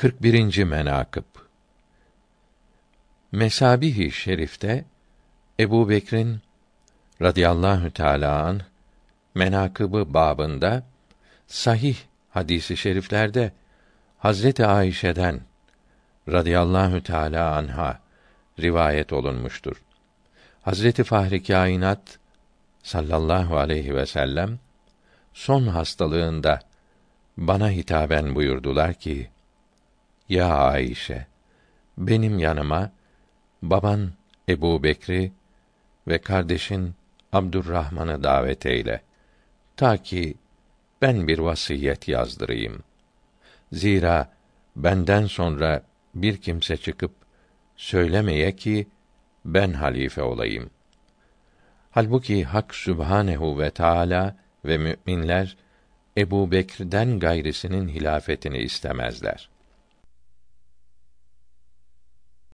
41. menakıb Mesabih-i Şerif'te Ebu Bekr'in radıyallahu teâlâ an menakıbı babında sahih hadisi şeriflerde Hazreti Ayşe'den radıyallahu teâlâ anha rivayet olunmuştur. Hazreti Fahri Kainat sallallahu aleyhi ve sellem son hastalığında bana hitaben buyurdular ki ya Ayşe, benim yanıma baban Ebu Bekri ve kardeşin Abdurrahman'ı davet eyle. Ta ki ben bir vasiyet yazdırayım. Zira benden sonra bir kimse çıkıp söylemeye ki ben halife olayım. Halbuki Hak Sübhanehu ve Teala ve müminler Ebu Bekr'den gayrisinin hilafetini istemezler.